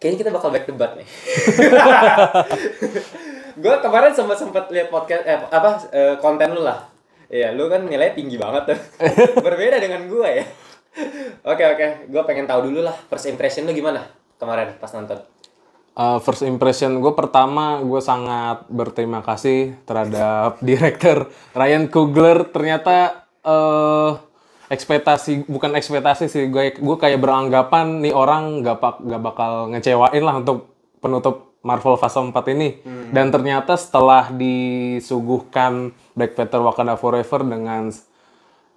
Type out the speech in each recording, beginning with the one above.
kayaknya kita bakal back debat nih. gue kemarin sempat sempat lihat podcast eh, apa eh, konten lu lah. Iya, lu kan nilai tinggi banget tuh. Berbeda dengan gue ya. Oke oke, gue pengen tahu dulu lah first impression lu gimana kemarin pas nonton. Uh, first impression gue pertama gue sangat berterima kasih terhadap director Ryan Coogler ternyata uh, ekspektasi bukan ekspektasi sih gue gue kayak beranggapan nih orang gak, bak, gak bakal ngecewain lah untuk penutup Marvel Fase 4 ini hmm. dan ternyata setelah disuguhkan Black Panther Wakanda Forever dengan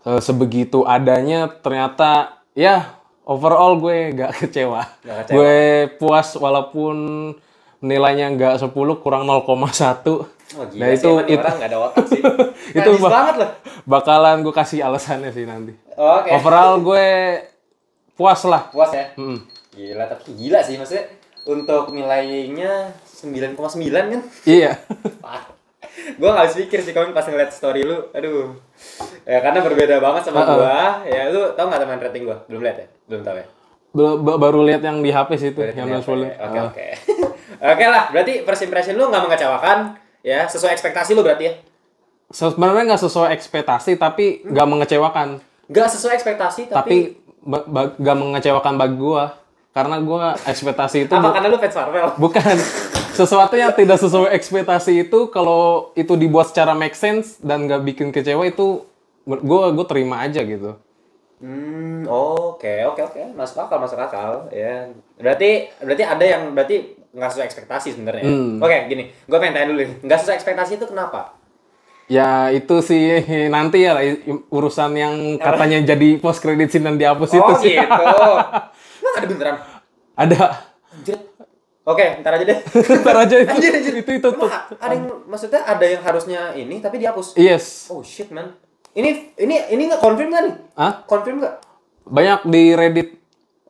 uh, sebegitu adanya ternyata ya overall gue gak kecewa. Gak kecewa. Gue puas walaupun nilainya gak 10 kurang 0,1 Oh, nah itu sih, itu ada otak sih. itu bak banget lah Bakalan gue kasih alasannya sih nanti. Oke. Okay. Overall gue puas lah. Puas ya. Mm -hmm. Gila tapi gila sih maksudnya untuk nilainya 9,9 kan? Iya. gue gak habis pikir sih kawan pas ngeliat story lu. Aduh. Ya karena berbeda banget sama uh -uh. gua. Ya lu tau gak teman rating gua? Belum lihat ya? Belum tau ya? baru lihat yang di HP sih itu, yang ya? Oke, oke. Oke lah, berarti first impression lu gak mengecewakan Ya, sesuai ekspektasi lo berarti ya? Sebenarnya nggak sesuai ekspektasi, tapi nggak hmm. mengecewakan. Nggak sesuai ekspektasi, tapi... nggak mengecewakan bagi gua karena gue ekspektasi itu apa karena lu fans Marvel bukan sesuatu yang tidak sesuai ekspektasi itu kalau itu dibuat secara make sense dan nggak bikin kecewa itu gue gue terima aja gitu hmm oke okay, oke okay, oke okay. masuk akal masuk akal ya berarti berarti ada yang berarti nggak sesuai ekspektasi sebenarnya. Hmm. Oke, okay, gini, gue pengen tanya dulu nggak sesuai ekspektasi itu kenapa? Ya itu sih nanti ya urusan yang katanya jadi post credit scene dan dihapus oh, itu Oh gitu. Nah, ada beneran? Ada. Anjir. Oke, ntar aja deh. ntar aja itu. Anjir, anjir. Itu itu. ada yang maksudnya ada yang harusnya ini tapi dihapus. Yes. Oh shit man. Ini ini ini nggak confirm kan? Ah? Hah? Confirm nggak? Banyak di Reddit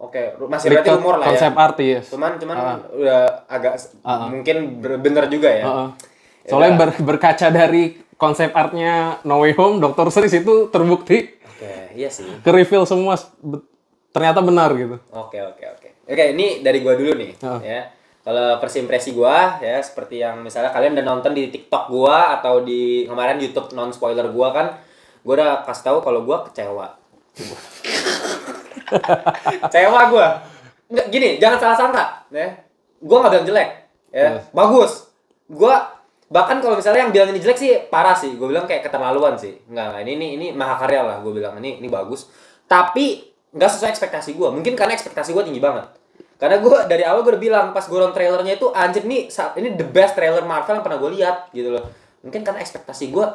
Oke, okay. masih berarti umur lah konsep ya. Konsep arti ya. Cuman cuman uh. udah agak uh. mungkin bener juga ya. Uh. Soalnya ya. ber, berkaca dari konsep artnya No Way Home, Dr. Series itu terbukti. Oke, okay, iya sih. Ke reveal semua ternyata benar gitu. Oke, okay, oke, okay, oke. Okay. Oke, ini dari gua dulu nih uh. ya. Kalau first impresi gua ya seperti yang misalnya kalian udah nonton di TikTok gua atau di kemarin YouTube non spoiler gua kan, gua udah kasih tahu kalau gua kecewa Cewa gue. Nggak, gini, jangan salah sangka. Ya. Gue nggak bilang jelek. Ya. Yes. Iya. Bagus. Gue bahkan kalau misalnya yang bilang ini jelek sih parah sih. Gue bilang kayak keterlaluan sih. Nggak, ini ini ini mahakarya lah. Gue bilang ini ini bagus. Tapi nggak sesuai ekspektasi gue. Mungkin karena ekspektasi gue tinggi banget. Karena gue dari awal gue udah bilang pas gue nonton trailernya itu anjir nih ini the best trailer Marvel yang pernah gue lihat gitu loh. Mungkin karena ekspektasi gue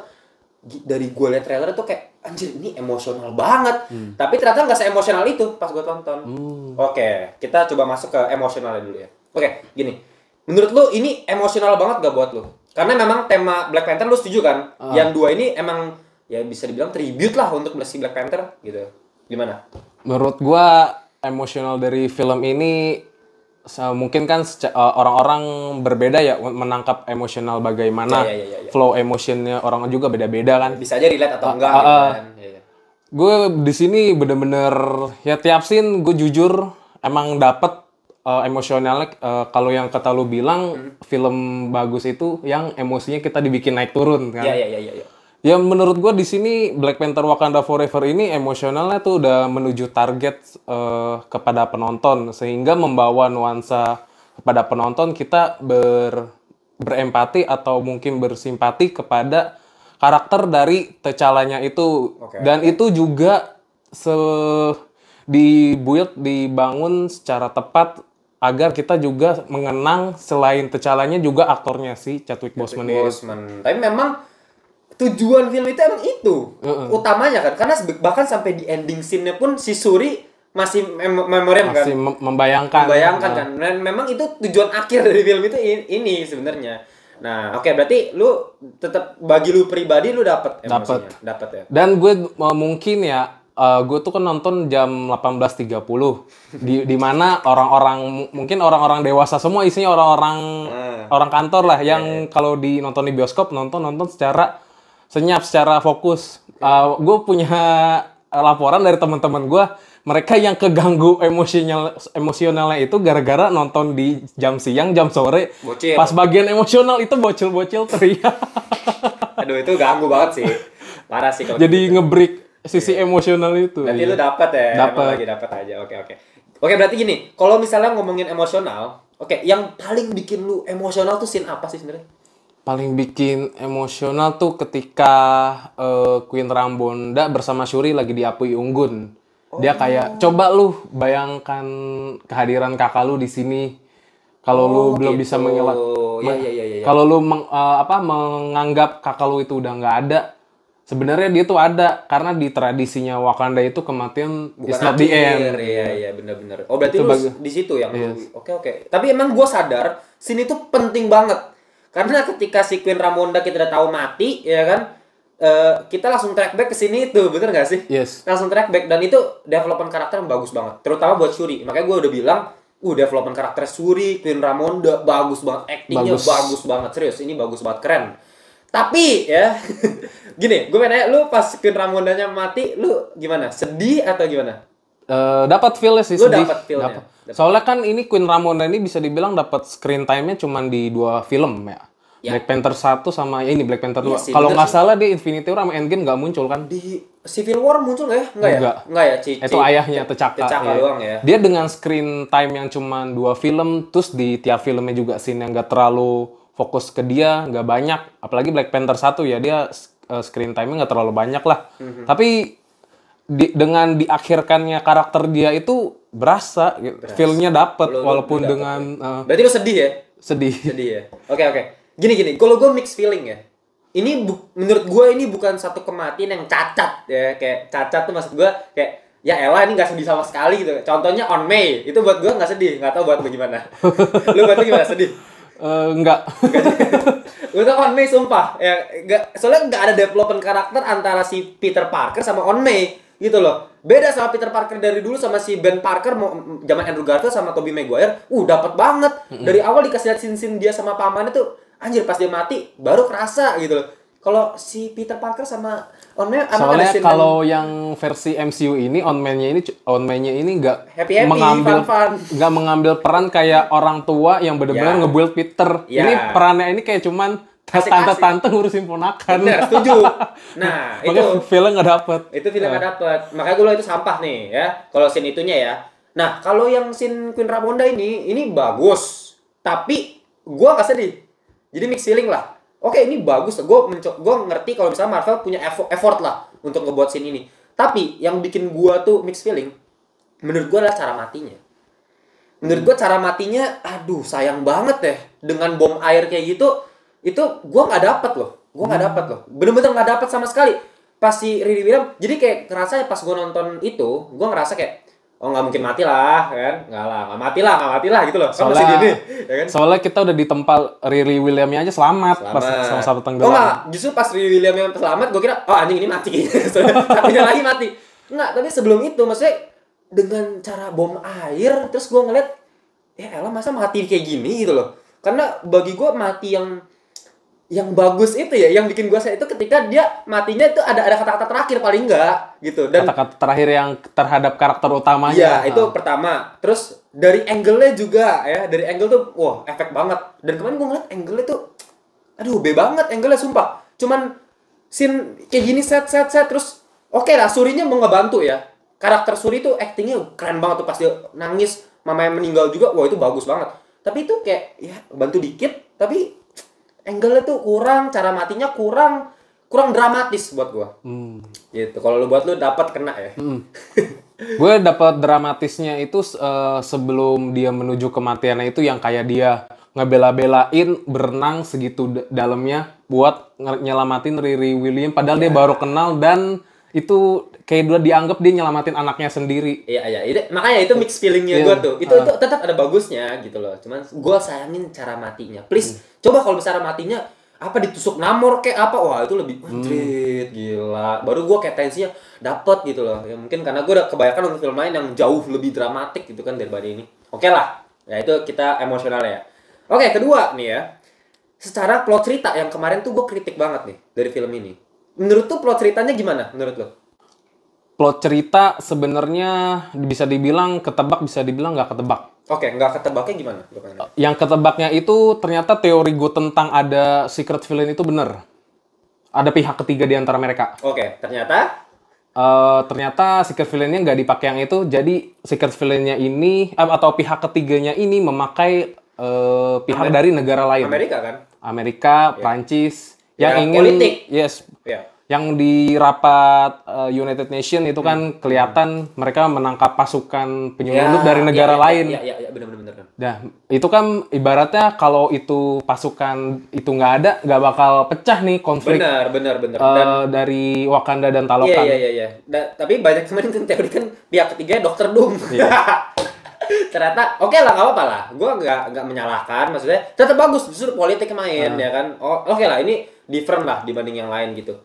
dari gue liat trailer tuh kayak anjir ini emosional banget hmm. tapi ternyata nggak seemosional itu pas gue tonton hmm. oke kita coba masuk ke emosionalnya dulu ya oke gini menurut lo ini emosional banget gak buat lo karena memang tema Black Panther lo setuju kan uh. yang dua ini emang ya bisa dibilang tribute lah untuk si Black Panther gitu gimana menurut gue emosional dari film ini mungkin kan e, orang-orang berbeda ya menangkap emosional bagaimana ya, ya, ya, ya. flow emosinya orang juga beda-beda kan bisa aja relate atau e, enggak uh, uh, kan. ya, gue di sini bener-bener ya tiap scene gue jujur emang dapet uh, emosionalnya uh, kalau yang kata lu bilang hmm. film bagus itu yang emosinya kita dibikin naik turun kan ya ya ya, ya, ya Ya menurut gue di sini Black Panther Wakanda Forever ini emosionalnya tuh udah menuju target uh, kepada penonton sehingga membawa nuansa kepada penonton kita ber berempati atau mungkin bersimpati kepada karakter dari tecalanya itu okay. dan itu juga se dibuild dibangun secara tepat agar kita juga mengenang selain tecalanya juga aktornya si Chadwick Boseman. Chadwick Boseman. Tapi memang tujuan film itu emang itu uh-uh. utamanya kan karena bahkan sampai di ending scene-nya pun si Suri masih mem memorem kan. masih mem membayangkan membayangkan uh. kan dan memang itu tujuan akhir dari film itu ini sebenarnya Nah, oke okay, berarti lu tetap bagi lu pribadi lu dapat dapat dapat ya. Dan gue mungkin ya uh, gue tuh kan nonton jam 18.30 di di mana orang-orang mungkin orang-orang dewasa semua isinya orang-orang hmm. orang kantor lah yang yeah. Iya. kalau di nonton di bioskop nonton nonton secara senyap secara fokus. Uh, eh, gue punya laporan dari teman-teman gue, mereka yang keganggu emosional emosionalnya itu gara-gara nonton di jam siang, jam sore. Bocil. Pas bagian emosional itu bocil-bocil teriak. Aduh itu ganggu banget sih. Parah sih kalau Jadi gitu. ngebreak sisi yeah. emosional itu. Berarti iya. lu dapat ya. Dapat lagi dapat aja. Oke, oke. Oke, berarti gini, kalau misalnya ngomongin emosional, oke, yang paling bikin lu emosional tuh scene apa sih sebenarnya? paling bikin emosional tuh ketika uh, Queen Rambonda bersama Shuri lagi diapui Apui Unggun. Oh. Dia kayak coba lu bayangkan kehadiran kakak lu di sini. Kalau oh, lu belum bisa mengelak, ya, ya, ya, ya. kalau lu meng, uh, apa menganggap kakak lu itu udah nggak ada, sebenarnya dia tuh ada karena di tradisinya Wakanda itu kematian Bukan is not akhir, the end. Iya iya benar-benar. Oh berarti lu di situ yang oke yes. oke. Okay, Tapi emang gue sadar sini tuh penting banget karena ketika si Queen Ramonda kita udah tahu mati, ya kan? Uh, kita langsung track back ke sini itu, bener gak sih? Yes. Langsung track back dan itu development karakter bagus banget, terutama buat Shuri. Makanya gue udah bilang, uh development karakter Shuri, Queen Ramonda bagus banget, actingnya bagus. bagus banget, serius ini bagus banget, keren. Tapi ya, gini, gue pengen nanya, lu pas Queen Ramondanya mati, lu gimana? Sedih atau gimana? Eh, dapat feel sih lu sedih. feel dapet. Dapet. Soalnya kan ini Queen Ramona ini bisa dibilang dapat screen time-nya cuma di dua film ya. Ya. Black Panther 1 sama ya ini Black Panther 2. Ya, Kalau nggak salah di Infinity War sama Endgame nggak muncul kan? Di Civil War muncul nggak ya? Nggak ya? Nggak ya, Cici. Itu ayahnya T'Chaka. ya. doang ya. Dia dengan screen time yang cuma dua film, terus di tiap filmnya juga scene yang nggak terlalu fokus ke dia, nggak banyak. Apalagi Black Panther 1 ya, dia eh, screen time-nya nggak terlalu banyak lah. Mm -hmm. Tapi di, dengan diakhirkannya karakter dia itu berasa gitu. Berasa. feel dapet lo, walaupun dapet, dengan uh, Berarti lo sedih ya? Sedih. Sedih ya. Oke okay, oke. Okay. Gini gini, kalau gue mix feeling ya. Ini menurut gue ini bukan satu kematian yang cacat ya, kayak cacat tuh maksud gue kayak ya Ella ini gak sedih sama sekali gitu. Contohnya On May itu buat gue nggak sedih, gak tau buat lu gimana. lu buat lu gimana sedih? Uh, eh, enggak. gue tuh On May sumpah ya, gak, soalnya nggak ada development karakter antara si Peter Parker sama On May gitu loh beda sama Peter Parker dari dulu sama si Ben Parker mau zaman Andrew Garfield sama Tobey Maguire uh dapat banget dari awal dikasih lihat sin-sin dia sama paman itu anjir pas dia mati baru kerasa gitu loh kalau si Peter Parker sama On Man soalnya kalau yang versi MCU ini On Man-nya ini On Man-nya ini nggak mengambil nggak mengambil peran kayak orang tua yang benar-benar yeah. ngebuild Peter yeah. ini ya. perannya ini kayak cuman tante-tante ngurusin ponakan. Bener, setuju. Nah, itu film nggak dapet. Itu film nggak nah. dapet. Makanya gue itu sampah nih ya. Kalau scene itunya ya. Nah, kalau yang scene Queen Ramonda ini, ini bagus. Tapi gue nggak sedih. Jadi mix feeling lah. Oke, ini bagus. Gue gue ngerti kalau misalnya Marvel punya effort, effort lah untuk ngebuat scene ini. Tapi yang bikin gue tuh mix feeling, menurut gue adalah cara matinya. Menurut gue cara matinya, aduh sayang banget deh. Dengan bom air kayak gitu, itu gue nggak dapet loh gue nggak dapet loh bener-bener nggak dapat dapet sama sekali pas si Riri bilang jadi kayak ngerasa ya pas gue nonton itu gue ngerasa kayak oh nggak mungkin mati lah kan nggak lah nggak mati lah nggak mati lah gitu loh soalnya ya kan? soalnya kita udah di tempat Riri Williamnya aja selamat, selamat. pas sama satu tenggelam oh nggak justru pas Riri Williamnya selamat gue kira oh anjing ini mati tapi lagi mati nggak tapi sebelum itu maksudnya dengan cara bom air terus gue ngeliat ya elah masa mati kayak gini gitu loh karena bagi gue mati yang yang bagus itu ya yang bikin gue itu ketika dia matinya itu ada ada kata-kata terakhir paling enggak gitu dan kata-kata terakhir yang terhadap karakter utamanya ya itu pertama terus dari angle-nya juga ya dari angle tuh wah efek banget dan kemarin gue ngeliat angle-nya tuh aduh be banget angle-nya sumpah cuman scene kayak gini set set set terus oke okay lah surinya mau ngebantu ya karakter suri tuh actingnya keren banget tuh pas dia nangis yang meninggal juga wah itu bagus banget tapi itu kayak ya bantu dikit tapi angle tuh kurang, cara matinya kurang, kurang dramatis buat gua. Hmm. Gitu. Kalau lu buat lu dapat kena ya. Hmm. gue dapat dramatisnya itu uh, sebelum dia menuju kematiannya itu yang kayak dia ngebela-belain berenang segitu dalamnya buat nyelamatin Riri William padahal yeah. dia iya. baru kenal dan itu kayak gue dianggap dia nyelamatin anaknya sendiri. Iya iya, makanya itu mix feelingnya yeah. gue tuh. Itu uh. itu tetap ada bagusnya gitu loh. Cuman gue sayangin cara matinya. Please hmm. coba kalau cara matinya apa ditusuk namor kayak apa wah itu lebih madrid hmm. gila baru gue kayak tensinya dapet gitu loh ya mungkin karena gue udah kebanyakan untuk film lain yang jauh lebih dramatik gitu kan daripada ini oke okay lah ya itu kita emosional ya oke okay, kedua nih ya secara plot cerita yang kemarin tuh gue kritik banget nih dari film ini menurut tuh plot ceritanya gimana menurut lo plot cerita sebenarnya bisa dibilang ketebak bisa dibilang nggak ketebak. Oke, okay, nggak ketebaknya gimana? Yang ketebaknya itu ternyata teori gue tentang ada secret villain itu bener. Ada pihak ketiga di antara mereka. Oke, okay, ternyata? Uh, ternyata secret villainnya nggak dipakai yang itu, jadi secret villainnya ini eh, atau pihak ketiganya ini memakai uh, pihak Amerika. dari negara lain. Amerika kan? Amerika, yeah. Prancis, yang ya, ingin politik. yes, yeah yang di rapat uh, United Nation itu kan hmm. kelihatan hmm. mereka menangkap pasukan penyelundup ya, dari ya, negara ya, ya, lain. Iya, iya, ya, benar-benar. Ya, ya, nah, itu kan ibaratnya kalau itu pasukan itu nggak ada, nggak bakal pecah nih konflik. Benar, benar, benar. Eh, dan, uh, dari Wakanda dan Talokan. Iya, iya, iya. iya. Nah, tapi banyak sebenarnya kan teori kan pihak ketiga Dokter Doom. Iya. ternyata oke okay lah nggak apa-apa lah gue nggak nggak menyalahkan maksudnya tetap bagus justru politik main uh. ya kan oh, oke okay lah ini different lah dibanding yang lain gitu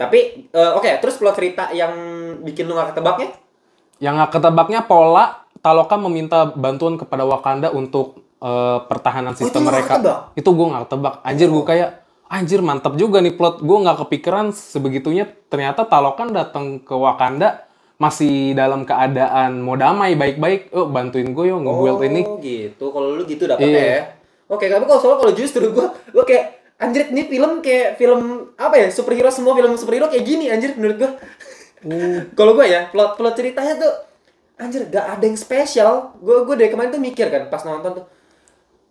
tapi uh, oke, okay, terus plot cerita yang bikin lu gak ketebaknya? Yang gak ketebaknya pola Taloka meminta bantuan kepada Wakanda untuk uh, pertahanan sistem oh, itu mereka. Gak itu gue gak ketebak. Anjir gue oh. kayak anjir mantap juga nih plot. Gue gak kepikiran sebegitunya ternyata Talokan datang ke Wakanda masih dalam keadaan mau damai baik-baik. Oh, bantuin gue yo nge-build oh, ini. Oh, gitu. Kalau lu gitu dapetnya yeah. ya. Oke, okay, tapi kalau soal kalau justru gue gue kayak anjir ini film kayak film apa ya superhero semua film superhero kayak gini anjir menurut gue hmm. Oh. kalau gue ya plot plot ceritanya tuh anjir gak ada yang spesial gue gue dari kemarin tuh mikir kan pas nonton tuh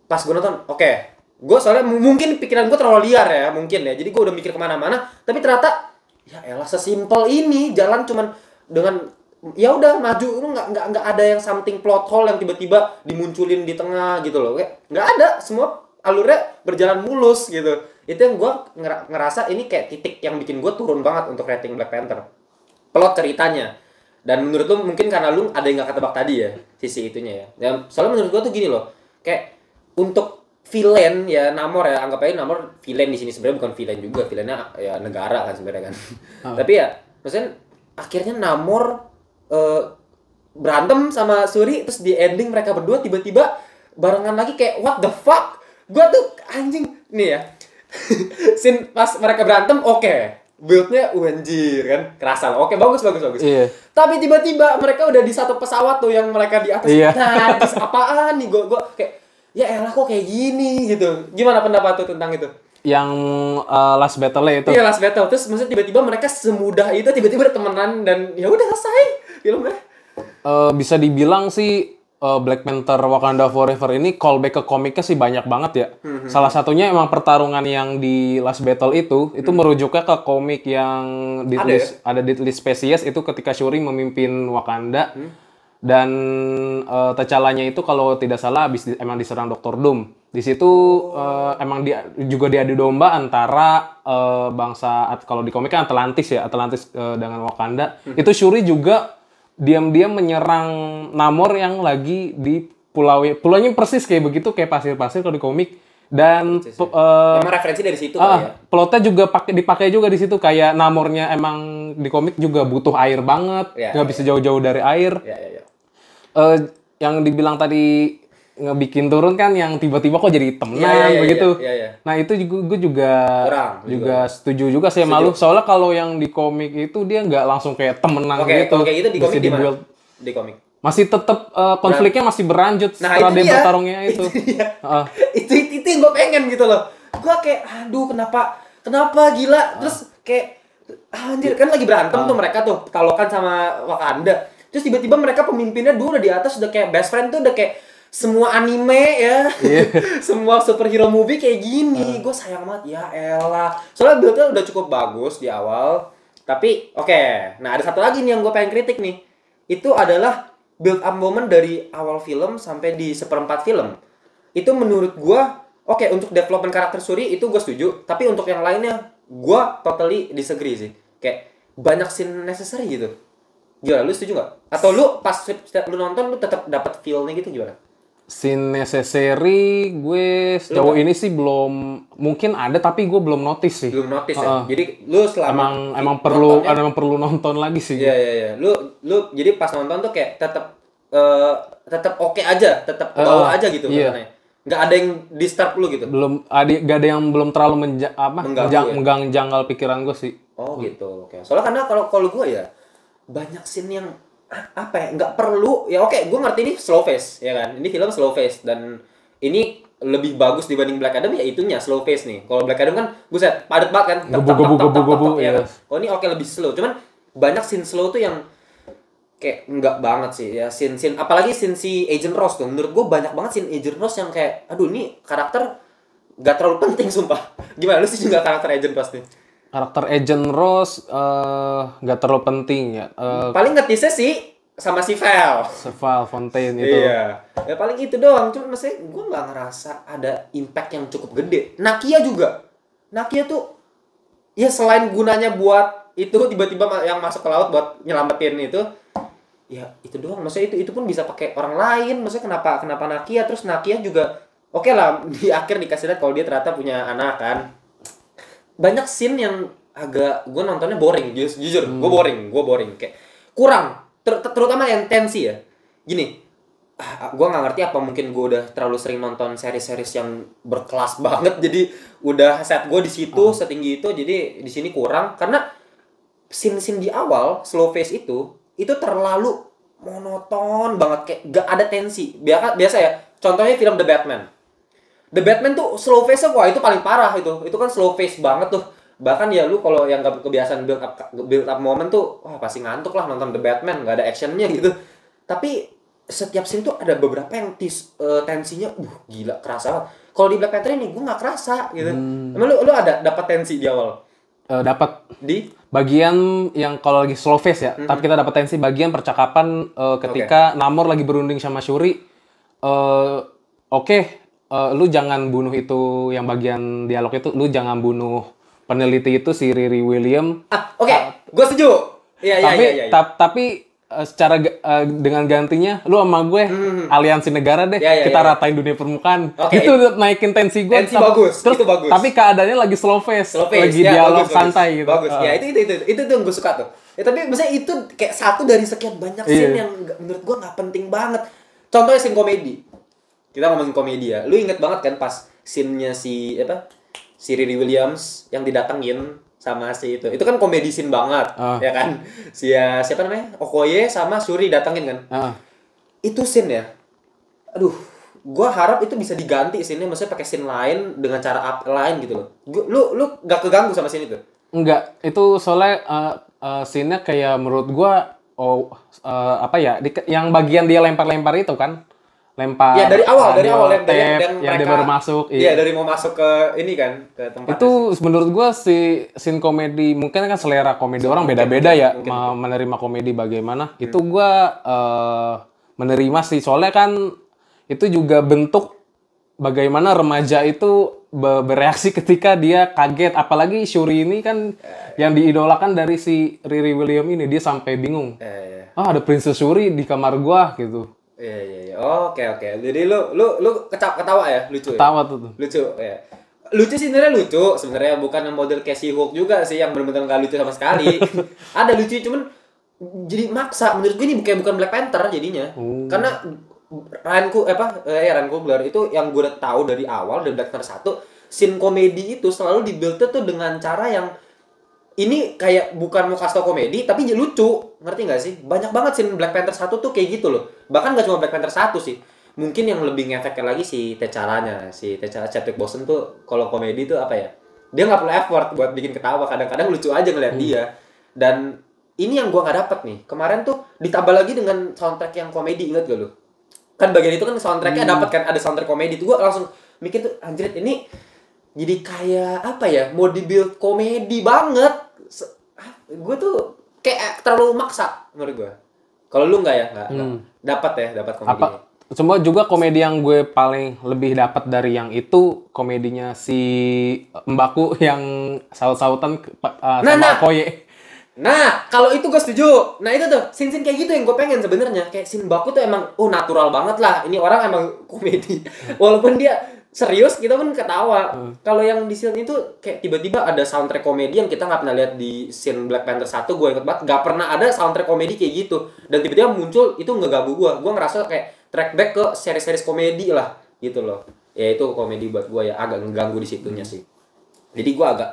pas gue nonton oke okay. gue soalnya mungkin pikiran gue terlalu liar ya mungkin ya jadi gue udah mikir kemana-mana tapi ternyata ya elah sesimpel ini jalan cuman dengan ya udah maju lu nggak nggak nggak ada yang something plot hole yang tiba-tiba dimunculin di tengah gitu loh kayak nggak ada semua alurnya berjalan mulus gitu itu yang gue ngerasa ini kayak titik yang bikin gue turun banget untuk rating Black Panther plot ceritanya dan menurut lo mungkin karena lo ada yang gak ketebak tadi ya sisi itunya ya dan soalnya menurut gue tuh gini loh kayak untuk villain ya Namor ya anggap aja Namor villain di sini sebenarnya bukan villain juga villainnya ya negara kan sebenarnya kan oh. tapi ya maksudnya akhirnya Namor uh, berantem sama Suri terus di ending mereka berdua tiba-tiba barengan lagi kayak what the fuck gue tuh anjing nih ya sin pas mereka berantem oke okay. buildnya uh, anjir kan kerasa oke okay, bagus bagus bagus iya. tapi tiba-tiba mereka udah di satu pesawat tuh yang mereka di atas iya. nah terus apaan nih gue gue kayak ya elah kok kayak gini gitu gimana pendapat tuh tentang itu yang uh, last battle itu iya last battle terus maksudnya tiba-tiba mereka semudah itu tiba-tiba temenan dan ya udah selesai filmnya uh, bisa dibilang sih uh, Black Panther Wakanda Forever ini callback ke komiknya sih banyak banget ya. Mm -hmm. Salah satunya emang pertarungan yang di Last Battle itu itu mm -hmm. merujuknya ke komik yang ditulis ada, ya? spesies itu ketika Shuri memimpin Wakanda. Mm -hmm. Dan uh, tecalanya itu kalau tidak salah habis di, emang diserang Dr. Doom. Di situ uh, emang dia juga diadu domba antara uh, bangsa kalau di komik kan Atlantis ya, Atlantis uh, dengan Wakanda. -hmm. Itu Shuri juga diam-diam menyerang Namor yang lagi di pulau pulaunya persis kayak begitu kayak pasir-pasir kalau di komik dan ya. uh, eh, emang referensi dari situ uh, ya. Plotnya juga pakai dipakai juga di situ kayak Namornya emang di komik juga butuh air banget, ya, nggak ya, ya, bisa jauh-jauh dari air. ya, ya, Uh, yang dibilang tadi ngebikin turun kan yang tiba-tiba kok jadi temenan yeah, yeah, iya, begitu. Yeah, yeah, yeah. Nah itu juga gue juga Kurang, juga juga setuju juga sih malu soalnya kalau yang di komik itu dia nggak langsung kayak temenan okay, gitu. Oke, okay, gitu di komik di, di komik masih tetap uh, eh, konfliknya masih berlanjut nah, setelah dia bertarungnya itu. Itu, Uh. itu itu itu yang gue pengen gitu loh. Gue kayak aduh kenapa kenapa gila uh. terus kayak anjir kan lagi berantem uh. tuh mereka tuh talokan sama Wakanda. Terus tiba-tiba mereka pemimpinnya dulu udah di atas udah kayak best friend tuh udah kayak semua anime ya yeah. semua superhero movie kayak gini uh. Ah. gue sayang banget ya elah soalnya buildnya udah cukup bagus di awal tapi oke okay. nah ada satu lagi nih yang gue pengen kritik nih itu adalah build up moment dari awal film sampai di seperempat film itu menurut gue oke okay, untuk development karakter Suri itu gue setuju tapi untuk yang lainnya gue totally disagree sih kayak banyak scene necessary gitu gimana lu setuju nggak atau lu pas lu nonton lu tetap dapat feelnya gitu gimana sin necessary gue sejauh ini sih belum mungkin ada tapi gue belum notice sih belum notice uh, ya? jadi lu selama emang emang perlu nontonnya, emang perlu nonton lagi sih iya iya iya lu lu jadi pas nonton tuh kayak tetap uh, eh, tetap oke okay aja tetap bawa uh, aja gitu iya. katanya nggak ada yang disturb lu gitu belum ada gak ada yang belum terlalu menja, apa mengganggu, menjang, ya? pikiran gue sih oh gitu oke okay. soalnya karena kalau kalau gue ya banyak scene yang apa ya nggak perlu ya oke okay, gue ngerti ini slow face ya kan ini film slow face dan ini lebih bagus dibanding Black Adam ya itunya slow face nih kalau Black Adam kan gue buset padat banget kan gebu gebu gebu gebu ya iya. kan oh ini oke lebih slow cuman banyak scene slow tuh yang kayak nggak banget sih ya scene scene apalagi scene si Agent Ross tuh menurut gue banyak banget scene Agent Ross yang kayak aduh ini karakter gak terlalu penting sumpah gimana lu sih juga karakter Agent Ross nih karakter Agent Rose eh, nggak uh, gak terlalu penting ya. Uh, paling ngetisnya sih sama si Val. Si Val Fontaine itu. Iya. Ya paling itu doang. Cuma maksudnya gue nggak ngerasa ada impact yang cukup gede. Nakia juga. Nakia tuh ya selain gunanya buat itu tiba-tiba yang masuk ke laut buat nyelamatin itu ya itu doang maksudnya itu itu pun bisa pakai orang lain maksudnya kenapa kenapa Nakia terus Nakia juga oke okay lah di akhir dikasih lihat kalau dia ternyata punya anak kan banyak scene yang agak gue nontonnya boring jujur hmm. gue boring gue boring kayak kurang ter terutama yang tensi ya gini ah, ah, gue nggak ngerti apa mungkin gue udah terlalu sering nonton series series yang berkelas banget jadi udah set gue di situ hmm. setinggi itu jadi di sini kurang karena scene-scene di awal slow face itu itu terlalu monoton banget kayak gak ada tensi biasa biasa ya contohnya film The Batman The Batman tuh slow face wah itu paling parah itu. Itu kan slow face banget tuh. Bahkan ya lu kalau yang gak kebiasaan build up build up moment tuh wah pasti ngantuk lah nonton The Batman, nggak ada actionnya gitu. Tapi setiap scene tuh ada beberapa yang tis, uh, tensinya uh gila kerasa banget. Kalau di Black Panther ini gue nggak kerasa gitu. Hmm. Emang lu lu ada dapat tensi di awal? Uh, dapat di bagian yang kalau lagi slow face ya, mm -hmm. tapi mhm. kita dapat tensi bagian percakapan uh, ketika okay. Namor lagi berunding sama Shuri. Uh, Oke, okay, uh, lu jangan bunuh itu yang bagian dialog itu lu jangan bunuh peneliti itu si Riri William. Ah, oke, okay. uh, eh, gue setuju. ya, tapi ya, Ya, ya. ta tapi uh, secara uh, dengan gantinya lu sama gue hmm. aliansi negara deh, ya, ya, kita ya, ya. ratain dunia permukaan. Okay. Itu naikin tensi gue. Tensi bagus. Terus, itu bagus. Tapi keadaannya lagi slow face, slow face. lagi ya, dialog bagus, santai bagus. gitu. Bagus. Ya, itu itu itu itu, itu, yang gue suka tuh. Ya, tapi maksudnya itu kayak satu dari sekian banyak scene yeah. yang menurut gue nggak penting banget. Contohnya scene komedi kita ngomongin komedi ya lu inget banget kan pas scene-nya si apa si Riri Williams yang didatengin sama si itu itu kan komedi scene banget uh. ya kan si ya, siapa namanya Okoye sama Suri datengin kan uh. itu scene ya aduh gua harap itu bisa diganti sini maksudnya pakai scene lain dengan cara up lain gitu loh lu lu gak keganggu sama scene itu enggak itu soalnya uh, uh, scene-nya kayak menurut gua oh uh, apa ya di, yang bagian dia lempar-lempar itu kan lempar ya dari awal dari awal yang, tape, yang, yang, yang mereka, baru masuk iya ya, dari mau masuk ke ini kan ke tempat itu sih. menurut gue si sin komedi mungkin kan selera komedi mungkin, orang beda-beda ya mungkin. menerima komedi bagaimana hmm. itu gue uh, menerima sih soalnya kan itu juga bentuk bagaimana remaja itu bereaksi ketika dia kaget apalagi Shuri ini kan eh, yang diidolakan dari si Riri William ini dia sampai bingung eh, iya. ah ada Princess Shuri di kamar gua gitu Iya iya iya. Oke oke. Jadi lu lu lu ketawa, ketawa ya lucu. Ya? Ketawa ya? tuh. Lucu ya. Lucu sih sebenarnya lucu. Sebenarnya bukan yang model Casey Hook juga sih yang benar-benar gak lucu sama sekali. Ada lucu cuman jadi maksa menurut gue ini bukan bukan Black Panther jadinya. Hmm. Karena Ranku eh, apa eh ya Ranku Blur itu yang gue tahu dari awal dari Black Panther satu. scene komedi itu selalu dibuild tuh dengan cara yang ini kayak bukan mau kasih komedi tapi lucu ngerti nggak sih banyak banget sih Black Panther satu tuh kayak gitu loh bahkan gak cuma Black Panther satu sih mungkin yang lebih ngefek lagi si Tecaranya si Tecara Chadwick Boseman tuh kalau komedi tuh apa ya dia nggak perlu effort buat bikin ketawa kadang-kadang lucu aja ngeliat hmm. dia dan ini yang gua nggak dapet nih kemarin tuh ditambah lagi dengan soundtrack yang komedi inget gak lo kan bagian itu kan soundtracknya hmm. dapat kan ada soundtrack komedi tuh gua langsung mikir tuh anjir ini jadi kayak apa ya mau dibuild komedi banget gue tuh kayak eh, terlalu maksa menurut gue. Kalau lu nggak ya nggak hmm. dapat ya dapat komedi. Apa? Cuma juga komedi yang gue paling lebih dapat dari yang itu komedinya si Mbaku yang saut-sautan uh, nah, sama nah. Koye. Nah, kalau itu gue setuju. Nah itu tuh sin-sin kayak gitu yang gue pengen sebenarnya. Kayak sin Mbaku tuh emang oh natural banget lah. Ini orang emang komedi. Walaupun dia serius kita pun ketawa hmm. kalau yang di scene itu kayak tiba-tiba ada soundtrack komedi yang kita nggak pernah lihat di scene Black Panther satu gue inget banget nggak pernah ada soundtrack komedi kayak gitu dan tiba-tiba muncul itu nggak ganggu gue gue ngerasa kayak track back ke series-series komedi lah gitu loh ya itu komedi buat gue ya agak ngeganggu di situnya hmm. sih jadi gue agak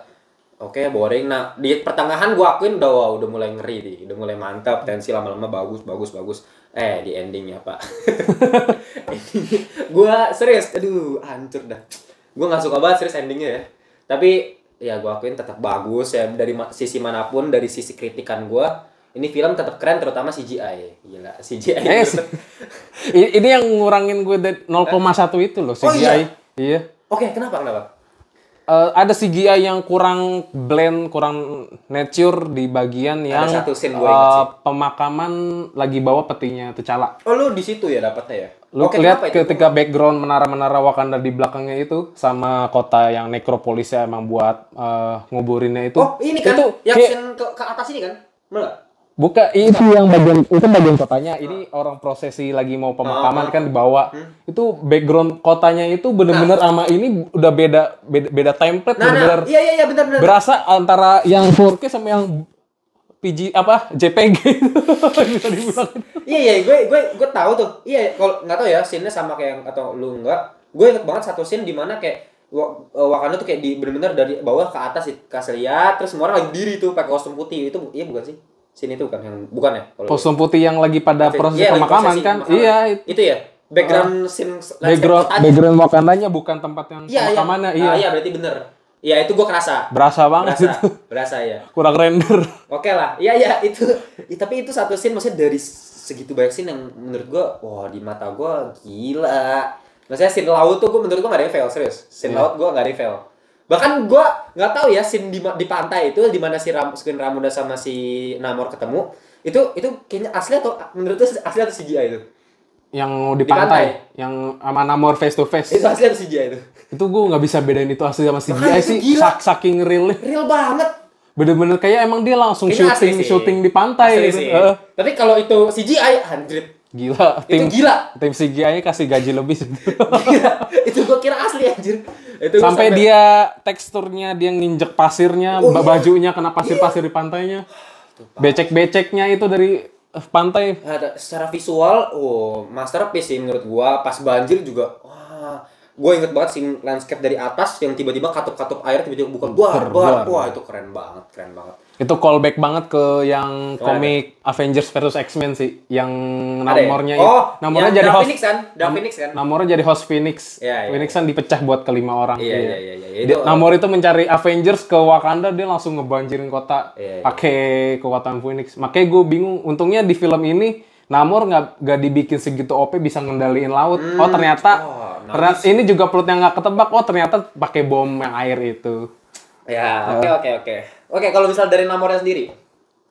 Oke okay, boring. Nah di pertengahan gue akuin udah wow, udah mulai ngeri nih, udah mulai mantap, tensi lama-lama bagus, bagus, bagus. Eh di endingnya pak, gue serius, aduh hancur dah. Gue nggak suka banget serius endingnya ya. Tapi ya gue akuin tetap bagus ya dari ma sisi manapun, dari sisi kritikan gue, ini film tetap keren terutama CGI. Gila CGI. Yes. Eh, ini yang ngurangin gue 0,1 itu loh CGI. Oh, iya. iya. Oke, okay, kenapa kenapa? uh, ada CGI yang kurang blend, kurang nature di bagian yang satu scene gue uh, pemakaman lagi bawa petinya T'Challa. Oh lu di situ ya dapatnya ya? Lu Oke, lihat ketika itu? background menara-menara Wakanda di belakangnya itu sama kota yang nekropolisnya emang buat uh, nguburinnya itu. Oh, ini kan itu, yang ke, ke atas ini kan? Benar Buka iya. itu yang bagian itu bagian kotanya. Ini orang prosesi lagi mau pemakaman ah, kan dibawa. Hmm? Itu background kotanya itu bener-bener nah. sama ini udah beda beda, beda template nah, nah. bener-bener. Nah. Iya iya iya benar-benar. Berasa antara yang 4K sama yang PG apa JPG bisa dibilang. Iya iya gue gue gue tahu tuh. Iya kalau nggak tahu ya scene-nya sama kayak yang atau lu enggak. Gue inget banget satu scene di mana kayak eh, Wakanda tuh kayak di bener-bener dari bawah ke atas kasih lihat terus semua orang lagi diri tuh pakai kostum putih itu iya bukan sih sini tuh bukan yang bukan ya kalau possum putih yang lagi pada proses iya, pemakaman kan pemakaman. iya itu, itu ya background uh, scene background background makanannya bukan tempat yang iya, iya. pemakamannya iya. iya. iya berarti bener iya itu gua kerasa berasa banget berasa, itu berasa ya kurang render oke lah iya iya itu ya, tapi itu satu scene maksudnya dari segitu banyak scene yang menurut gua wah di mata gua gila maksudnya scene laut tuh gua menurut gua gak ada yang fail serius scene yeah. laut gua gak ada yang fail bahkan gue nggak tahu ya scene di, di pantai itu di mana si Ram, Skin Ramunda sama si Namor ketemu itu itu kayaknya asli atau menurut lu asli atau CGI itu yang di, di pantai, pantai, yang sama Namor face to face itu asli atau CGI itu itu gue nggak bisa bedain itu asli sama CGI sih sak saking real real banget bener-bener kayak emang dia langsung kayaknya shooting shooting di pantai gitu. Uh. tapi kalau itu CGI 100 Gila, tim itu gila. Tim CGI-nya kasih gaji lebih. gila. Itu iya anjir. Itu sampai, dia teksturnya dia nginjek pasirnya, oh, iya. bajunya kena pasir-pasir iya. di pantainya. Becek-beceknya itu dari eh, pantai. Nah, secara visual, oh masterpiece sih menurut gua. Pas banjir juga, wah, gua inget banget sih landscape dari atas yang tiba-tiba katup-katup air tiba-tiba buka buar, buar, wah itu keren banget, keren banget itu callback banget ke yang komik Avengers versus X-Men sih, yang Namornya ya? oh, Namornya jadi host Phoenix kan, Dark Phoenix kan. Namornya jadi host Phoenix. Ya, ya. Phoenix iya. kan dipecah buat kelima orang. Iya iya iya. iya, iya. Namor itu mencari Avengers ke Wakanda dia langsung ngebanjirin kota ya, ya. pakai kekuatan Phoenix. Makanya gue bingung. Untungnya di film ini Namor nggak nggak dibikin segitu OP bisa ngendaliin laut. Hmm. Oh ternyata, oh, nice. ternyata ini juga yang nggak ketebak. Oh ternyata pakai bom yang air itu. Ya nah. oke oke oke. Oke, kalau misal dari namornya sendiri.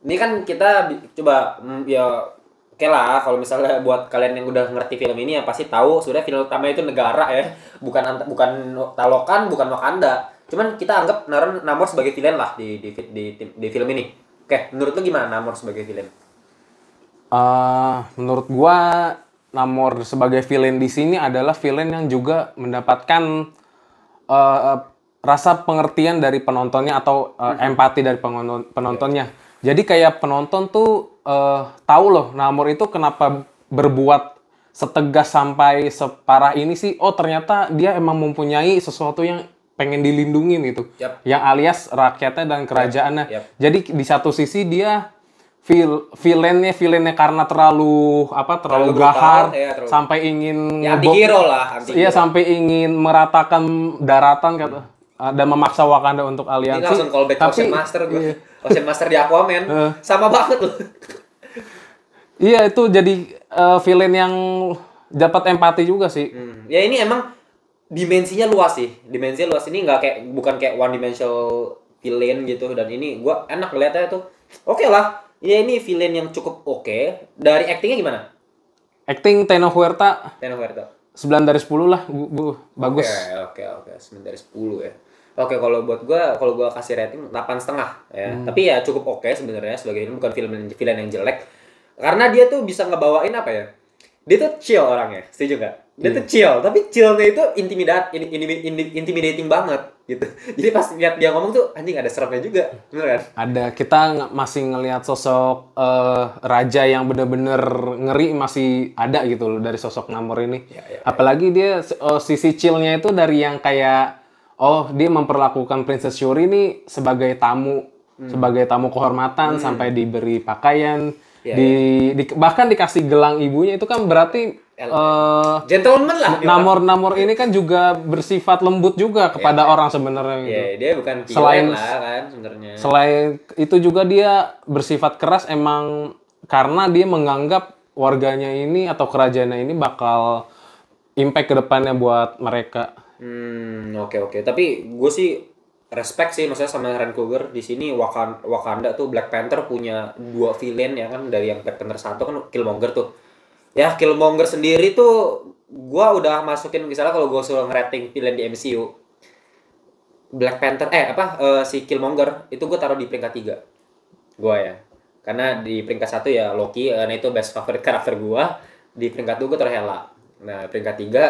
Ini kan kita coba mm, ya oke okay lah kalau misalnya buat kalian yang udah ngerti film ini ya pasti tahu sudah film utama itu negara ya bukan bukan Talokan bukan Wakanda cuman kita anggap Naron Namor sebagai film lah di di di, di, film ini oke menurut lu gimana Namor sebagai film? uh, eh, menurut gua Namor sebagai film di sini adalah film yang juga mendapatkan uh, rasa pengertian dari penontonnya atau uh, hmm. empati dari penonton, iya. penontonnya. Yeah. Jadi kayak penonton tuh uh, tahu loh Namor nah, itu kenapa berbuat setegas sampai separah ini sih. Oh ternyata dia emang mempunyai sesuatu yang pengen dilindungi itu, yep. yang alias rakyatnya dan kerajaannya. Yep. Jadi di satu sisi dia vil villainnya villainnya karena terlalu apa terlalu, terlalu gahar ya, terlalu. sampai ingin ya, anti hero lah iya sampai ingin meratakan daratan kata dan memaksa Wakanda untuk aliansi. Ini langsung callback tapi, Ocean Master gue. Iya. Ocean Master di Aquaman. Uh, Sama banget loh. Iya itu jadi uh, villain yang dapat empati juga sih. Hmm. Ya ini emang dimensinya luas sih. Dimensinya luas ini nggak kayak bukan kayak one dimensional villain gitu dan ini gue enak ngeliatnya tuh. Oke okay lah. Ya ini villain yang cukup oke. Okay. Dari actingnya gimana? Acting Teno Huerta. Teno Huerta. 9 dari 10 lah, bu, bu. bagus. Oke, okay, oke, okay, oke. Okay. 9 dari 10 ya. Oke, kalau buat gue, kalau gue kasih rating delapan setengah ya. Hmm. Tapi ya cukup oke okay sebenarnya sebagai bukan film film yang jelek. Karena dia tuh bisa ngebawain apa ya? Dia tuh chill orangnya, setuju gak? Dia yeah. tuh iya. chill, tapi chillnya itu intimidat, in, in, in, intimidating banget gitu. Jadi pas lihat dia ngomong tuh anjing ada seremnya juga, bener kan? Ada. Kita ng masih ngelihat sosok uh, raja yang bener-bener ngeri masih ada gitu loh dari sosok Namor ini. Ya, ya, ya. Apalagi dia uh, sisi chillnya itu dari yang kayak oh dia memperlakukan Princess Yuri ini sebagai tamu, hmm. sebagai tamu kehormatan hmm. sampai diberi pakaian, ya, di, ya. di bahkan dikasih gelang ibunya itu kan berarti uh, gentleman lah. Namor-namor ini kan juga bersifat lembut juga ya, kepada ya, orang sebenarnya. ya, gitu. dia bukan selain lah kan sebenarnya. Selain itu juga dia bersifat keras emang karena dia menganggap warganya ini atau kerajaannya ini bakal impact ke depannya buat mereka. Hmm, oke okay, oke. Okay. Tapi gue sih respect sih maksudnya sama Ryan Coogler di sini Wakanda, Wakanda tuh Black Panther punya dua villain ya kan dari yang Black Panther satu kan Killmonger tuh. Ya Killmonger sendiri tuh gue udah masukin misalnya kalau gue suruh ngerating villain di MCU Black Panther eh apa uh, si Killmonger itu gue taruh di peringkat tiga gue ya karena di peringkat satu ya Loki karena eh, itu best favorite karakter gue di peringkat dua gue taruh Hela nah peringkat tiga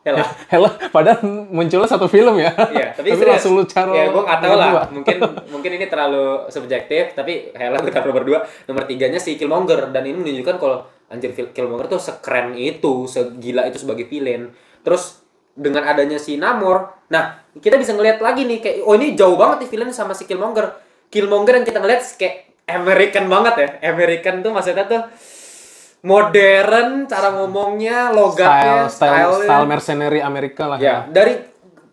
Hela. Hela, padahal munculnya satu film ya. Iya, tapi, tapi langsung lu caro. Ya, gue gak tau lah. Mungkin mungkin ini terlalu subjektif, tapi Hela gue taruh nomor dua. Nomor tiganya si Killmonger. Dan ini menunjukkan kalau anjir Killmonger tuh sekeren itu, segila itu sebagai villain. Terus dengan adanya si Namor, nah kita bisa ngelihat lagi nih kayak oh ini jauh banget nih villain sama si Killmonger. Killmonger yang kita ngeliat kayak American banget ya. American tuh maksudnya tuh modern cara ngomongnya logatnya style style, style, style mercenary Amerika lah ya, ya. dari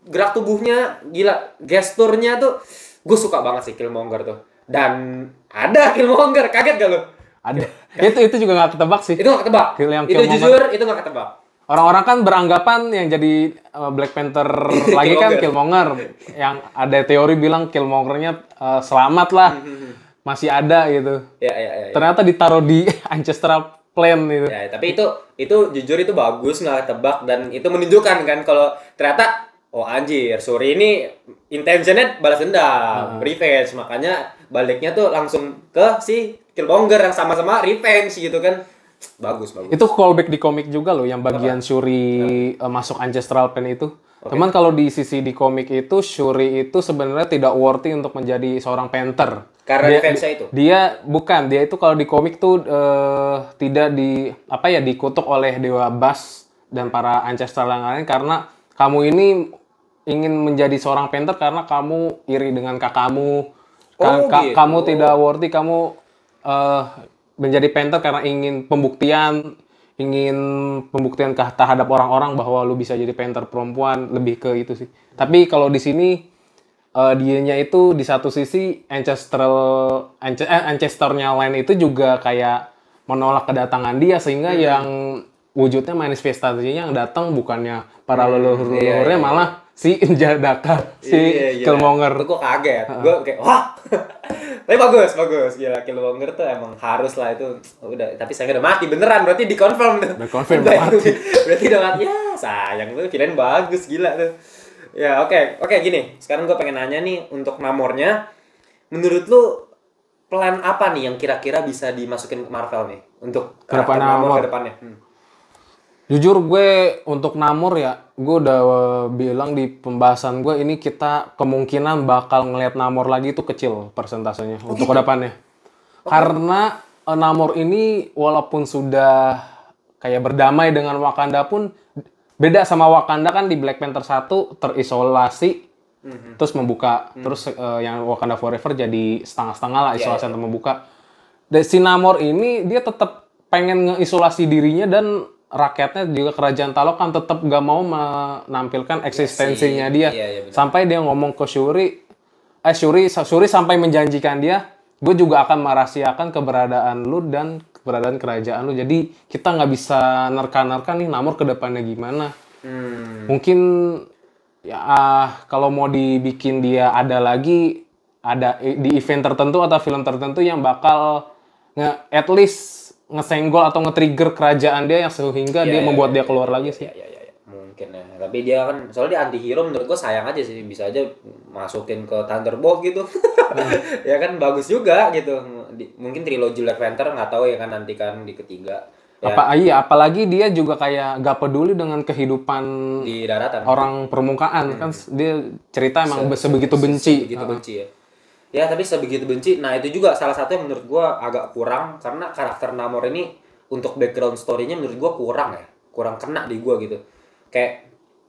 gerak tubuhnya gila gesturnya tuh gue suka banget sih Killmonger tuh dan ada Killmonger kaget gak lo ada itu itu juga gak ketebak sih itu gak ketebak Kill yang itu jujur itu gak ketebak orang-orang kan beranggapan yang jadi eh, Black Panther lagi kan Killmonger yang ada teori bilang Killmongernya uh, selamat lah hmm, hmm, hmm. masih ada gitu ya, ya, ya, ya. ternyata ditaruh di Ancestral plan gitu. Ya, tapi itu itu jujur itu bagus nggak tebak dan itu menunjukkan kan kalau ternyata oh anjir Suri ini intentionnya balas dendam, hmm. revenge makanya baliknya tuh langsung ke si Killmonger yang sama-sama revenge gitu kan. Bagus, bagus. Itu callback di komik juga loh yang bagian Shuri uh, nah. eh, masuk ancestral pen itu. Okay. Cuman kalau di sisi di komik itu Shuri itu sebenarnya tidak worthy untuk menjadi seorang Panther. Karena dia, fansnya itu. Dia bukan, dia itu kalau di komik tuh uh, tidak di apa ya dikutuk oleh dewa Bas dan para ancestor yang lain karena kamu ini ingin menjadi seorang painter karena kamu iri dengan kakakmu. Ka oh, ka gitu. Kamu tidak worthy, kamu uh, menjadi painter karena ingin pembuktian, ingin pembuktian terhadap orang-orang bahwa lu bisa jadi painter perempuan, lebih ke itu sih. Tapi kalau di sini uh, dianya itu di satu sisi ancestral eh, ancesternya lain itu juga kayak menolak kedatangan dia sehingga hmm. yang wujudnya manifestasinya yang datang bukannya para hmm, leluhur leluhurnya yeah, yeah. Iya. malah si Jadaka si yeah, iya, iya. Killmonger. Gue kaget, uh. gue kayak wah. tapi bagus bagus gila Killmonger tuh emang harus lah itu oh, udah tapi saya udah mati beneran berarti dikonfirm tuh. Udah confirm udah mati. berarti udah mati ya sayang tuh film bagus gila tuh ya oke okay. oke okay, gini sekarang gue pengen nanya nih untuk namornya menurut lu plan apa nih yang kira-kira bisa dimasukin ke Marvel nih untuk ke depan namor ke depannya hmm. jujur gue untuk namor ya gue udah bilang di pembahasan gue ini kita kemungkinan bakal ngelihat namor lagi itu kecil persentasenya oh, untuk gitu? kedepannya okay. Oh. karena eh, namor ini walaupun sudah kayak berdamai dengan Wakanda pun beda sama Wakanda kan di Black Panther 1 terisolasi mm-hmm. terus membuka mm-hmm. terus uh, yang Wakanda Forever jadi setengah-setengah lah iya, iya. isolasi yeah, yeah. membuka. Dan Sinamor ini dia tetap pengen ngeisolasi dirinya dan rakyatnya juga kerajaan Talok kan tetap gak mau menampilkan iya eksistensinya yeah, dia. Yeah, yeah, sampai dia ngomong ke Shuri, eh Shuri, Shuri sampai menjanjikan dia, gue juga akan merahasiakan keberadaan lu dan keberadaan kerajaan lu. Jadi kita nggak bisa nerka-nerka nih Namor kedepannya gimana. Hmm. Mungkin ya ah, kalau mau dibikin dia ada lagi ada di event tertentu atau film tertentu yang bakal nge at least ngesenggol atau nge-trigger kerajaan dia yang sehingga yeah, dia yeah, membuat yeah, dia keluar yeah, lagi sih. Yeah, yeah, Nah, tapi dia kan soalnya dia anti hero menurut gue sayang aja sih bisa aja masukin ke Thunderbolt gitu. Hmm. ya kan bagus juga gitu. Di, mungkin trilogi Black Panther nggak tahu ya kan nanti kan di ketiga. Ya. Apa iya apalagi dia juga kayak gak peduli dengan kehidupan di daratan orang permukaan kan hmm. kan dia cerita emang se sebegitu benci. Se sebegitu benci ya ya tapi sebegitu benci nah itu juga salah satu yang menurut gue agak kurang karena karakter Namor ini untuk background story-nya menurut gue kurang ya kurang kena di gue gitu kayak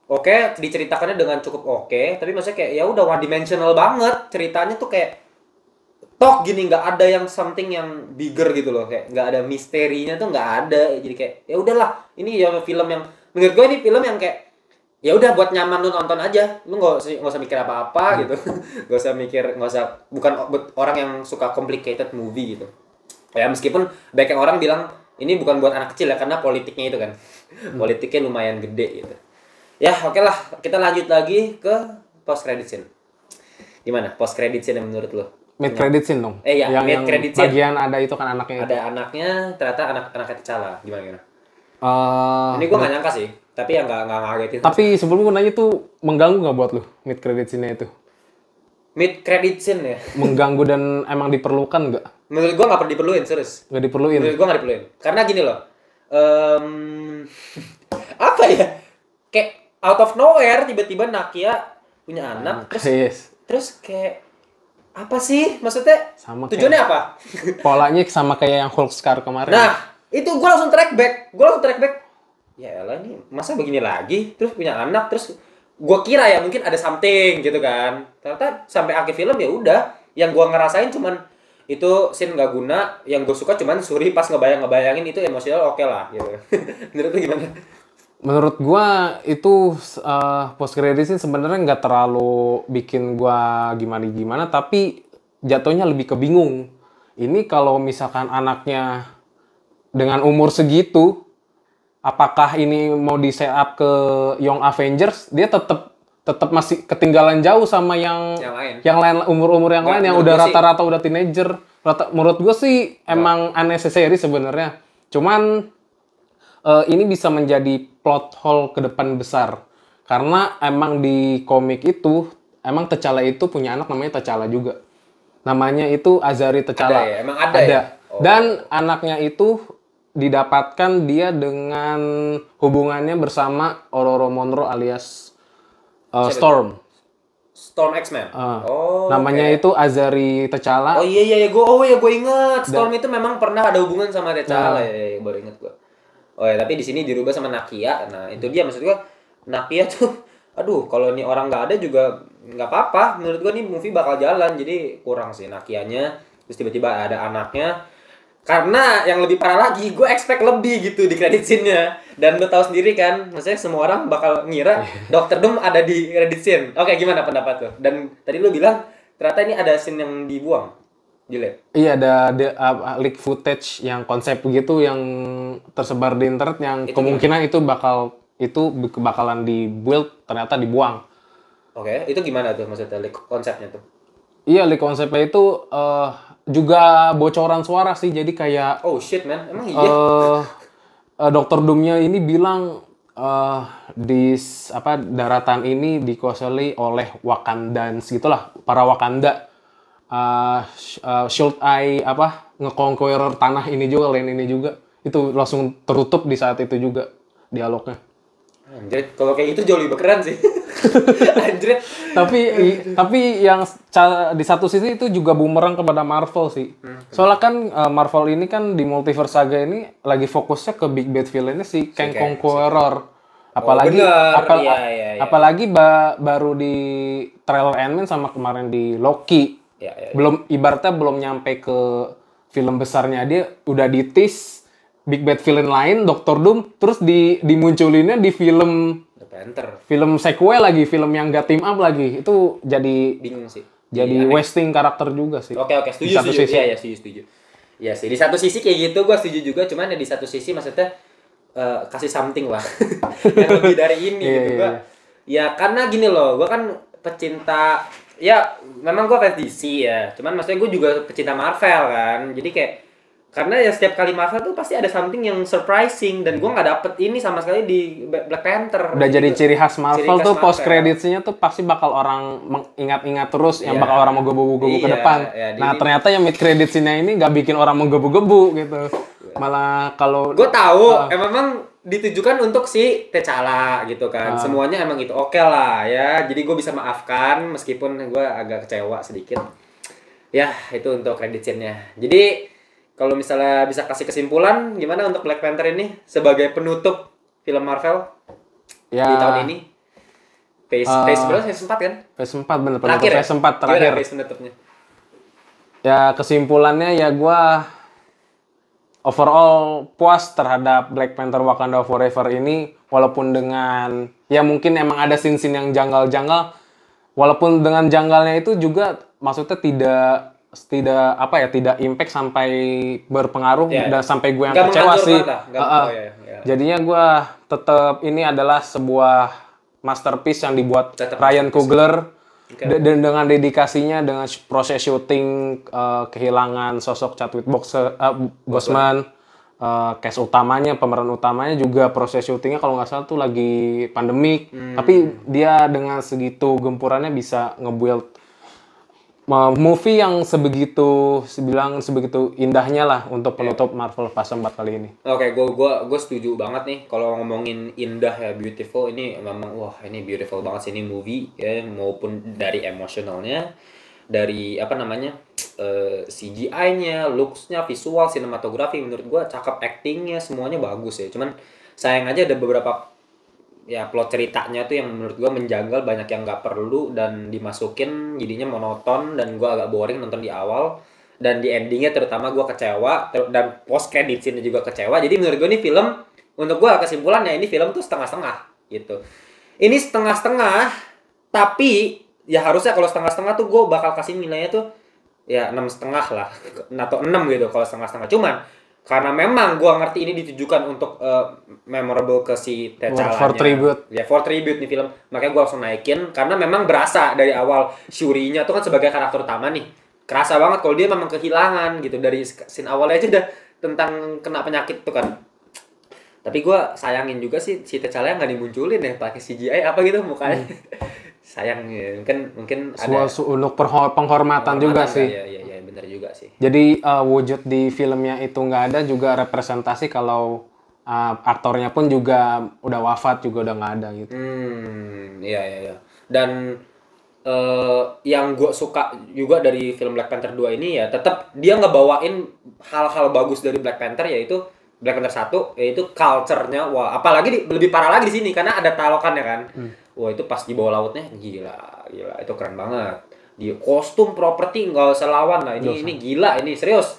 oke okay, diceritakannya dengan cukup oke okay, tapi maksudnya kayak ya udah one dimensional banget ceritanya tuh kayak tok gini nggak ada yang something yang bigger gitu loh kayak nggak ada misterinya tuh nggak ada jadi kayak ya udahlah ini ya film yang menurut gue ini film yang kayak ya udah buat nyaman lu nonton aja lu nggak nggak usah mikir apa apa hmm. gitu nggak usah mikir nggak usah bukan orang yang suka complicated movie gitu ya meskipun banyak orang bilang ini bukan buat anak kecil ya karena politiknya itu kan hmm. politiknya lumayan gede gitu Ya, oke okay lah. Kita lanjut lagi ke post credit scene. Gimana post credit scene yang menurut lo? Mid credit scene dong. Eh ya, yang, mid credit scene. Bagian ada itu kan anaknya. Ada itu. anaknya, ternyata anak-anaknya tercela Gimana gimana? Uh, Ini gue nggak nyangka sih, tapi ya nggak gak ngagetin. Tapi sebelum gue nanya tuh mengganggu nggak buat lo mid credit scene itu? mid credit scene ya mengganggu dan emang diperlukan nggak menurut gua nggak perlu diperluin serius nggak diperluin menurut gua nggak diperluin karena gini loh um, apa ya kayak out of nowhere tiba-tiba Nakia punya anak, anak terus yes. terus kayak apa sih maksudnya sama tujuannya kayak, apa polanya sama kayak yang Hulk Scar kemarin nah itu gue langsung track back gue langsung track back ya elah nih masa begini lagi terus punya anak terus gue kira ya mungkin ada something gitu kan ternyata sampai akhir film ya udah yang gue ngerasain cuman itu scene gak guna yang gue suka cuman Suri pas ngebayang ngebayangin itu emosional oke okay lah gitu menurut gimana menurut gua itu uh, post credit scene sebenarnya nggak terlalu bikin gua gimana gimana tapi jatuhnya lebih kebingung ini kalau misalkan anaknya dengan umur segitu apakah ini mau di setup ke Young Avengers dia tetap tetap masih ketinggalan jauh sama yang yang lain yang lain umur-umur yang lain yang udah rata-rata udah teenager rata menurut gue sih emang aneh seri sebenarnya cuman uh, ini bisa menjadi plot hole ke depan besar. Karena emang di komik itu, emang T'Challa itu punya anak namanya T'Challa juga. Namanya itu Azari T'Challa. Ada ya? Emang ada, ada. ya? Oh. Dan anaknya itu didapatkan dia dengan hubungannya bersama Ororo Monroe alias uh, Storm. Storm X-Men. Uh, oh. Namanya okay. itu Azari T'Challa. Oh iya iya, iya. gue oh iya gue inget Storm Dan, itu memang pernah ada hubungan sama T'Challa nah, ya, ya, ya baru ingat gue. Oh ya, tapi di sini dirubah sama Nakia. Nah, itu dia maksud gua Nakia tuh aduh, kalau ini orang nggak ada juga nggak apa-apa. Menurut gua nih movie bakal jalan. Jadi kurang sih Nakianya. Terus tiba-tiba ada anaknya. Karena yang lebih parah lagi, gue expect lebih gitu di kredit scene-nya. Dan lo tau sendiri kan, maksudnya semua orang bakal ngira iya. Dokter Doom ada di kredit scene. Oke, gimana pendapat lo? Dan tadi lo bilang ternyata ini ada scene yang dibuang. Jelek. Iya ada de, uh, leak footage yang konsep gitu yang tersebar di internet yang itu kemungkinan gimana? itu bakal itu bakalan dibuild ternyata dibuang. Oke, okay. itu gimana tuh maksudnya leak konsepnya tuh? Iya, leak konsepnya itu uh, juga bocoran suara sih. Jadi kayak Oh shit, man. Emang iya. Uh, uh, Dokter Doomnya ini bilang uh, di apa daratan ini dikuasai oleh Wakandans gitulah para Wakanda uh, uh, Shield Eye apa ngeconqueror tanah ini juga land ini juga itu langsung tertutup di saat itu juga dialognya. Anjrit, kalau kayak itu jauh lebih keren sih. Anjrit. tapi i, tapi yang di satu sisi itu juga bumerang kepada Marvel sih. Hmm. Soalnya kan uh, Marvel ini kan di multiverse saga ini lagi fokusnya ke big bad villainnya si Kang Conqueror. Si oh, apalagi oh, bener. apal, ya, ya. apalagi ba, baru di trailer ant sama kemarin di Loki Ya, ya, ya, belum ibaratnya belum nyampe ke film besarnya dia udah ditis big bad villain lain Doctor Doom terus di dimunculinnya di film The Panther film sequel lagi film yang gak team up lagi itu jadi bingung sih jadi ya, wasting karakter juga sih oke oke setuju setuju ya ya setuju setuju ya sih di satu sisi kayak gitu gue setuju juga cuman ya di satu sisi maksudnya uh, kasih something lah yang lebih dari ini iya, gitu yeah. gue iya. ya karena gini loh gue kan pecinta ya memang gue fans DC ya cuman maksudnya gue juga pecinta Marvel kan jadi kayak karena ya setiap kali Marvel tuh pasti ada something yang surprising dan gue nggak dapet ini sama sekali di Black Panther udah gitu. jadi ciri khas Marvel ciri tuh Marvel. post kreditnya tuh pasti bakal orang mengingat-ingat terus yeah. yang iya. bakal orang mau gebu-gebu yeah, ke iya, depan yeah, nah ternyata yang mid creditsnya ini nggak bikin orang mau gebu-gebu gitu malah kalau gue tahu uh, emang ditujukan untuk si Tecala gitu kan. Ah. Semuanya emang itu oke okay lah ya. Jadi gue bisa maafkan meskipun gue agak kecewa sedikit. Ya itu untuk kreditnya Jadi kalau misalnya bisa kasih kesimpulan gimana untuk Black Panther ini sebagai penutup film Marvel ya. di tahun ini? Phase, uh, phase berapa? Phase empat kan? Phase empat bener. Terakhir ya? phase ya? terakhir. Ya kesimpulannya ya gue overall puas terhadap Black Panther Wakanda Forever ini walaupun dengan ya mungkin emang ada scene-scene yang janggal-janggal walaupun dengan janggalnya itu juga maksudnya tidak tidak apa ya tidak impact sampai berpengaruh yeah. dan sampai gue yang Gak kecewa sih Gak, uh, uh, ya, ya. jadinya gue tetap ini adalah sebuah masterpiece yang dibuat tetap Ryan Coogler Okay. dan dengan dedikasinya, dengan proses syuting, uh, kehilangan sosok Chadwick Boxer, eh, uh, eh, Boseman, uh, case utamanya, pemeran utamanya juga proses syutingnya kalau nggak salah tuh lagi pandemik. Hmm. Tapi dia dengan segitu gempurannya bisa ngebuild movie yang sebegitu sebilang sebegitu indahnya lah untuk penutup yeah. Marvel Fase 4 kali ini. Oke, okay, gue gua gua setuju banget nih kalau ngomongin indah ya beautiful ini memang wah ini beautiful banget sih ini movie ya maupun dari emosionalnya dari apa namanya uh, eh, CGI-nya, looks-nya, visual, sinematografi menurut gue cakep acting-nya semuanya bagus ya. Cuman sayang aja ada beberapa ya plot ceritanya tuh yang menurut gue menjanggal banyak yang nggak perlu dan dimasukin jadinya monoton dan gue agak boring nonton di awal dan di endingnya terutama gue kecewa ter dan post credit scene juga kecewa jadi menurut gue ini film untuk gue kesimpulannya ini film tuh setengah-setengah gitu ini setengah-setengah tapi ya harusnya kalau setengah-setengah tuh gue bakal kasih nilainya tuh ya enam setengah lah atau enam gitu kalau setengah-setengah cuman karena memang gue ngerti ini ditujukan untuk uh, memorable ke si T'Challa. For tribute. Ya, for tribute nih film. Makanya gue langsung naikin karena memang berasa dari awal shuri tuh kan sebagai karakter utama nih. Kerasa banget kalau dia memang kehilangan gitu dari scene awalnya aja udah tentang kena penyakit tuh kan. Tapi gue sayangin juga sih si yang nggak dimunculin ya pakai CGI apa gitu mukanya. Hmm. Sayang ya. mungkin mungkin ada untuk penghormatan, penghormatan juga kan, sih. Ya, ya, ya bener juga sih jadi uh, wujud di filmnya itu nggak ada juga representasi kalau uh, aktornya pun juga udah wafat juga udah nggak ada gitu hmm iya iya, iya. dan uh, yang gue suka juga dari film Black Panther 2 ini ya tetap dia ngebawain hal-hal bagus dari Black Panther yaitu Black Panther satu yaitu culture-nya wah apalagi di, lebih parah lagi di sini karena ada talokan ya kan hmm. wah itu pas di bawah lautnya gila gila itu keren banget di kostum properti nggak usah lawan lah ini ini gila ini serius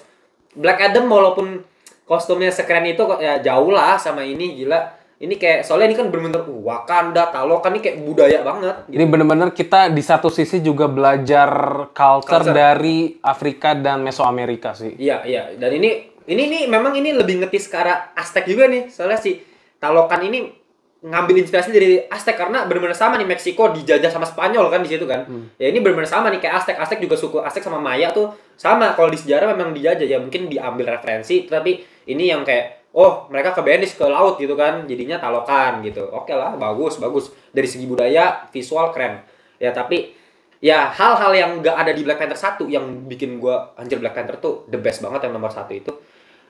Black Adam walaupun kostumnya sekeren itu ya jauh lah sama ini gila ini kayak soalnya ini kan bener-bener uh, Wakanda, Talokan ini kayak budaya banget. Gitu. Ini bener-bener kita di satu sisi juga belajar culture, culture. dari Afrika dan Mesoamerika sih. Iya iya dan ini ini ini memang ini lebih ngetis ke arah Aztec juga nih soalnya si Talokan ini ngambil inspirasi dari Aztec karena benar-benar sama nih Meksiko dijajah sama Spanyol kan di situ kan. Hmm. Ya ini benar-benar sama nih kayak Aztec. Aztec juga suku Aztec sama Maya tuh sama kalau di sejarah memang dijajah ya mungkin diambil referensi tapi ini yang kayak oh mereka ke Venice ke laut gitu kan jadinya talokan gitu. Oke okay lah bagus bagus dari segi budaya visual keren. Ya tapi ya hal-hal yang gak ada di Black Panther satu yang bikin gue anjir Black Panther tuh the best banget yang nomor satu itu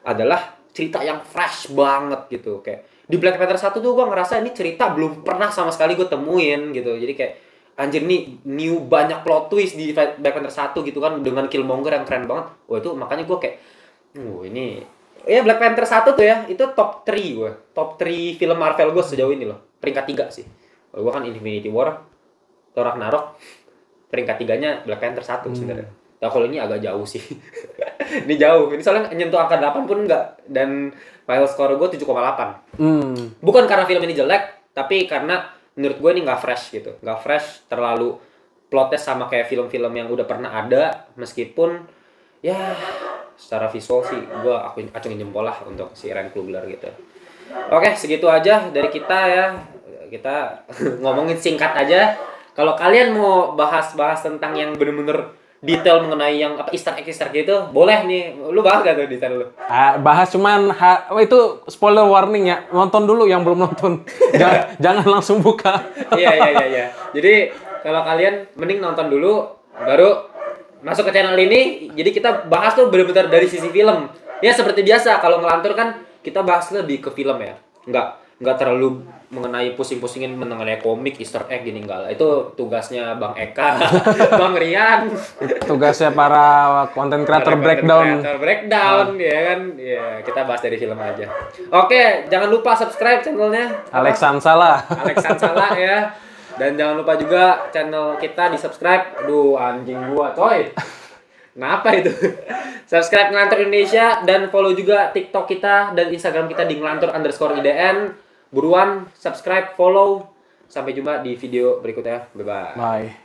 adalah cerita yang fresh banget gitu kayak di Black Panther 1 tuh gue ngerasa ini cerita belum pernah sama sekali gue temuin gitu jadi kayak anjir nih new banyak plot twist di Black Panther 1 gitu kan dengan Killmonger yang keren banget wah itu makanya gue kayak wah ini ya Black Panther 1 tuh ya itu top 3 gue top 3 film Marvel gue sejauh ini loh peringkat 3 sih gue kan Infinity War Thor Ragnarok peringkat tiganya Black Panther 1 hmm. sebenarnya Ya kalau ini agak jauh sih. ini jauh. Ini soalnya nyentuh angka 8 pun enggak. Dan file score gue 7,8. Hmm. Bukan karena film ini jelek, tapi karena menurut gue ini gak fresh gitu. Gak fresh, terlalu plotnya sama kayak film-film yang udah pernah ada. Meskipun ya secara visual sih gue aku acungin jempol lah untuk si Ryan Coogler gitu. Oke, segitu aja dari kita ya. Kita ngomongin singkat aja. Kalau kalian mau bahas-bahas tentang yang bener-bener detail mengenai yang apa Easter egg Easter gitu boleh nih lu bahas gak tuh detail lu ah, bahas cuman ha, oh, itu spoiler warning ya nonton dulu yang belum nonton jangan, jangan langsung buka iya iya iya ya. jadi kalau kalian mending nonton dulu baru masuk ke channel ini jadi kita bahas tuh benar-benar dari sisi film ya seperti biasa kalau ngelantur kan kita bahas lebih ke film ya enggak nggak terlalu mengenai pusing-pusingin mengenai komik Easter egg gini enggak Itu tugasnya Bang Eka, Bang Rian. tugasnya para content creator breakdown. creator breakdown oh. ya kan. Ya, kita bahas dari film aja. Oke, jangan lupa subscribe channelnya Alex Sansala. Alex Sansala ya. Dan jangan lupa juga channel kita di subscribe. duh anjing gua, coy. Kenapa itu? subscribe Ngelantur Indonesia dan follow juga TikTok kita dan Instagram kita di ngelantur underscore IDN Buruan subscribe, follow. Sampai jumpa di video berikutnya. Bye bye. Bye.